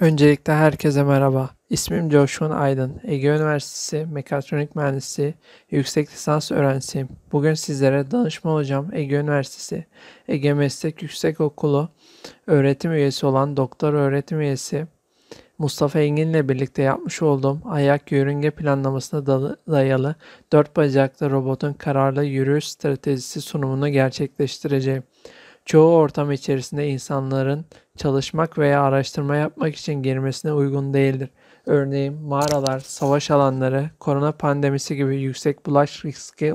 Öncelikle herkese merhaba. İsmim Coşkun Aydın. Ege Üniversitesi Mekatronik Mühendisi Yüksek Lisans Öğrencisiyim. Bugün sizlere danışma hocam Ege Üniversitesi Ege Meslek Yüksekokulu öğretim üyesi olan doktor öğretim üyesi Mustafa Engin ile birlikte yapmış olduğum ayak yörünge planlamasına dayalı dört bacaklı robotun kararlı yürüyüş stratejisi sunumunu gerçekleştireceğim. Çoğu ortam içerisinde insanların çalışmak veya araştırma yapmak için girmesine uygun değildir. Örneğin mağaralar, savaş alanları, korona pandemisi gibi yüksek bulaş riski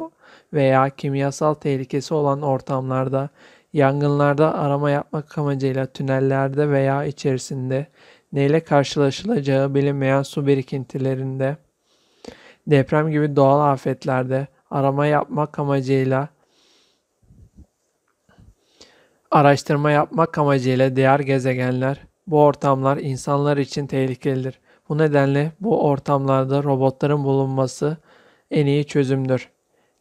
veya kimyasal tehlikesi olan ortamlarda, yangınlarda arama yapmak amacıyla tünellerde veya içerisinde neyle karşılaşılacağı bilinmeyen su birikintilerinde, deprem gibi doğal afetlerde arama yapmak amacıyla Araştırma yapmak amacıyla diğer gezegenler, bu ortamlar insanlar için tehlikelidir. Bu nedenle bu ortamlarda robotların bulunması en iyi çözümdür.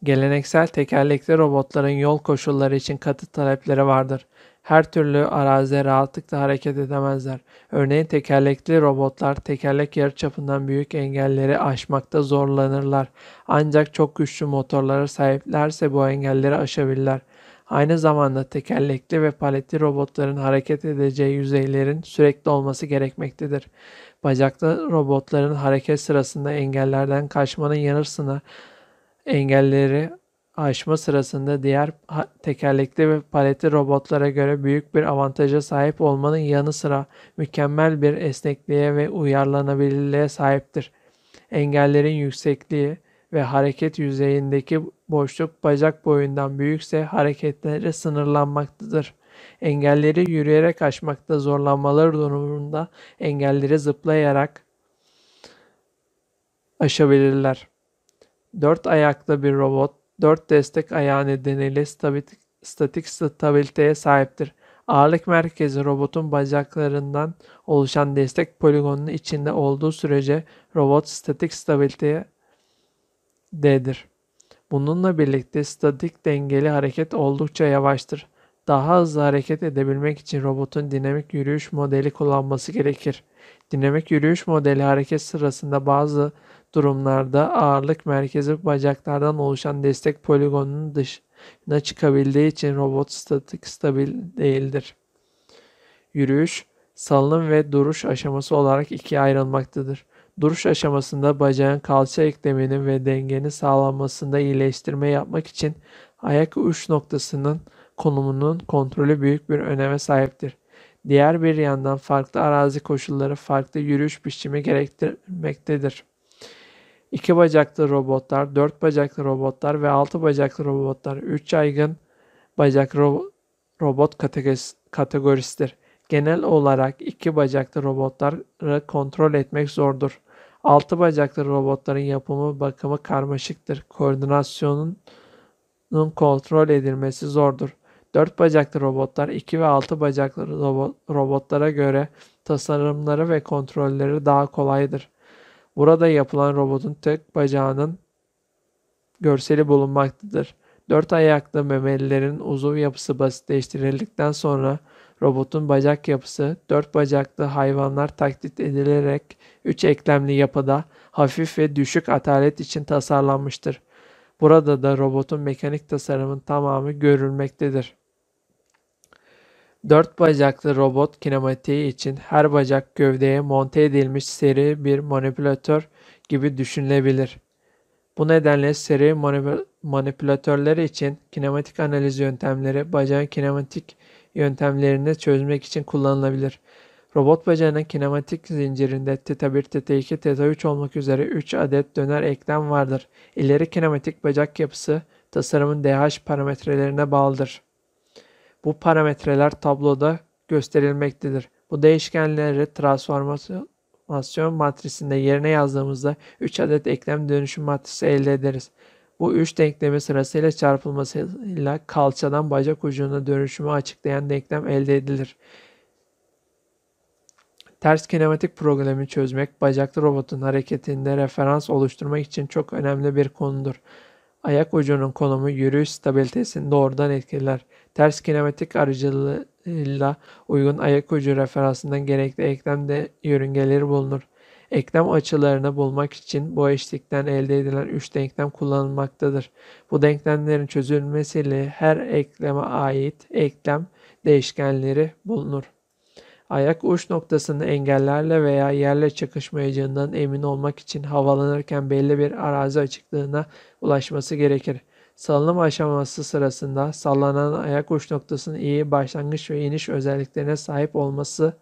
Geleneksel tekerlekli robotların yol koşulları için katı talepleri vardır. Her türlü arazide rahatlıkla hareket edemezler. Örneğin tekerlekli robotlar tekerlek yarıçapından büyük engelleri aşmakta zorlanırlar. Ancak çok güçlü motorlara sahiplerse bu engelleri aşabilirler. Aynı zamanda tekerlekli ve paletli robotların hareket edeceği yüzeylerin sürekli olması gerekmektedir. Bacaklı robotların hareket sırasında engellerden kaçmanın yanısına engelleri aşma sırasında diğer tekerlekli ve paletli robotlara göre büyük bir avantaja sahip olmanın yanı sıra mükemmel bir esnekliğe ve uyarlanabilirliğe sahiptir. Engellerin yüksekliği, ve hareket yüzeyindeki boşluk bacak boyundan büyükse hareketleri sınırlanmaktadır. Engelleri yürüyerek aşmakta zorlanmaları durumunda engelleri zıplayarak aşabilirler. Dört ayaklı bir robot, dört destek ayağı nedeniyle statik, statik stabiliteye sahiptir. Ağırlık merkezi robotun bacaklarından oluşan destek poligonunun içinde olduğu sürece robot statik stabiliteye D'dir. Bununla birlikte statik dengeli hareket oldukça yavaştır. Daha hızlı hareket edebilmek için robotun dinamik yürüyüş modeli kullanması gerekir. Dinamik yürüyüş modeli hareket sırasında bazı durumlarda ağırlık merkezi bacaklardan oluşan destek poligonunun dışına çıkabildiği için robot statik stabil değildir. Yürüyüş, salınım ve duruş aşaması olarak ikiye ayrılmaktadır. Duruş aşamasında bacağın kalça ekleminin ve dengeni sağlanmasında iyileştirme yapmak için ayak uç noktasının konumunun kontrolü büyük bir öneme sahiptir. Diğer bir yandan farklı arazi koşulları farklı yürüyüş biçimi gerektirmektedir. İki bacaklı robotlar, dört bacaklı robotlar ve altı bacaklı robotlar üç yaygın bacak ro robot kategorisidir. Genel olarak iki bacaklı robotları kontrol etmek zordur. Altı bacaklı robotların yapımı bakımı karmaşıktır. Koordinasyonun kontrol edilmesi zordur. Dört bacaklı robotlar iki ve altı bacaklı robot, robotlara göre tasarımları ve kontrolleri daha kolaydır. Burada yapılan robotun tek bacağının görseli bulunmaktadır. Dört ayaklı memelilerin uzuv yapısı basitleştirildikten sonra robotun bacak yapısı dört bacaklı hayvanlar taklit edilerek üç eklemli yapıda hafif ve düşük atalet için tasarlanmıştır. Burada da robotun mekanik tasarımın tamamı görülmektedir. Dört bacaklı robot kinematiği için her bacak gövdeye monte edilmiş seri bir manipülatör gibi düşünülebilir. Bu nedenle seri manipülatörleri için kinematik analiz yöntemleri bacağın kinematik yöntemlerini çözmek için kullanılabilir. Robot bacağının kinematik zincirinde teta 1, teta 2, teta 3 olmak üzere 3 adet döner eklem vardır. İleri kinematik bacak yapısı tasarımın DH parametrelerine bağlıdır. Bu parametreler tabloda gösterilmektedir. Bu değişkenleri transformasyon transformasyon matrisinde yerine yazdığımızda 3 adet eklem dönüşüm matrisi elde ederiz. Bu 3 denklemi sırasıyla çarpılmasıyla kalçadan bacak ucuna dönüşümü açıklayan denklem elde edilir. Ters kinematik problemi çözmek, bacaklı robotun hareketinde referans oluşturmak için çok önemli bir konudur. Ayak ucunun konumu yürüyüş stabilitesini doğrudan etkiler. Ters kinematik aracılığı ile uygun ayak ucu referansından gerekli eklemde yörüngeleri bulunur. Eklem açılarını bulmak için bu eşlikten elde edilen 3 denklem kullanılmaktadır. Bu denklemlerin çözülmesiyle her ekleme ait eklem değişkenleri bulunur. Ayak uç noktasını engellerle veya yerle çakışmayacağından emin olmak için havalanırken belli bir arazi açıklığına ulaşması gerekir. Salınım aşaması sırasında sallanan ayak uç noktasının iyi başlangıç ve iniş özelliklerine sahip olması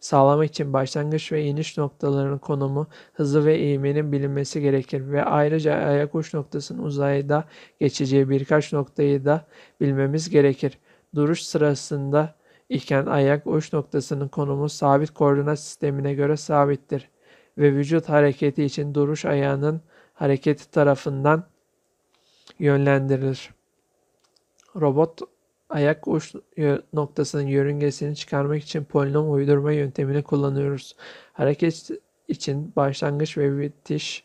sağlamak için başlangıç ve iniş noktalarının konumu, hızı ve eğiminin bilinmesi gerekir ve ayrıca ayak uç noktasının uzayda geçeceği birkaç noktayı da bilmemiz gerekir. Duruş sırasında iken ayak uç noktasının konumu sabit koordinat sistemine göre sabittir ve vücut hareketi için duruş ayağının hareketi tarafından yönlendirilir. Robot ayak uç noktasının yörüngesini çıkarmak için polinom uydurma yöntemini kullanıyoruz. Hareket için başlangıç ve bitiş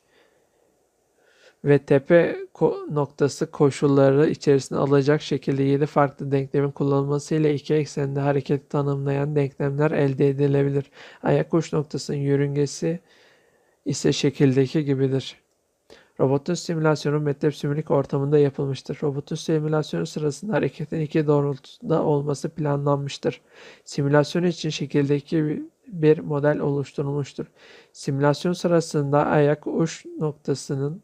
ve tepe ko- noktası koşulları içerisine alacak şekilde 7 farklı denklemin kullanılmasıyla iki eksende hareketi tanımlayan denklemler elde edilebilir. Ayak uç noktasının yörüngesi ise şekildeki gibidir. Robotun simülasyonu mektep simülik ortamında yapılmıştır. Robotun simülasyonu sırasında hareketin iki doğrultuda olması planlanmıştır. Simülasyon için şekildeki bir model oluşturulmuştur. Simülasyon sırasında ayak uç noktasının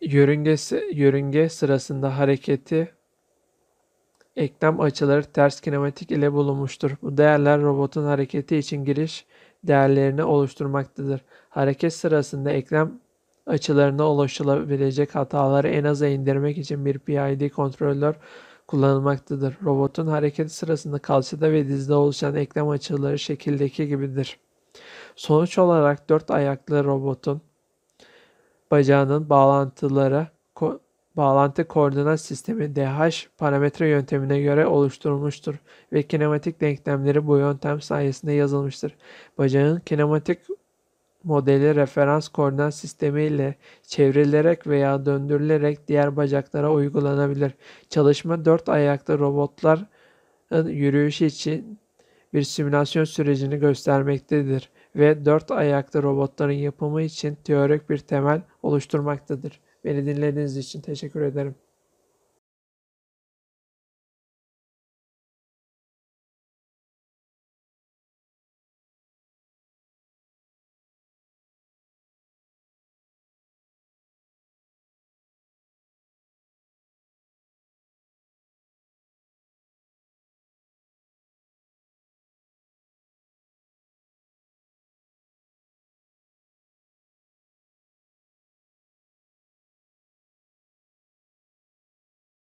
yörüngesi, yörünge sırasında hareketi eklem açıları ters kinematik ile bulunmuştur. Bu değerler robotun hareketi için giriş değerlerini oluşturmaktadır. Hareket sırasında eklem açılarına ulaşılabilecek hataları en aza indirmek için bir PID kontrolör kullanılmaktadır. Robotun hareket sırasında kalçada ve dizde oluşan eklem açıları şekildeki gibidir. Sonuç olarak dört ayaklı robotun bacağının bağlantıları bağlantı koordinat sistemi DH parametre yöntemine göre oluşturulmuştur ve kinematik denklemleri bu yöntem sayesinde yazılmıştır. Bacağın kinematik modeli referans koordinat sistemi ile çevrilerek veya döndürülerek diğer bacaklara uygulanabilir. Çalışma dört ayaklı robotların yürüyüşü için bir simülasyon sürecini göstermektedir ve dört ayaklı robotların yapımı için teorik bir temel oluşturmaktadır. Beni dinlediğiniz için teşekkür ederim.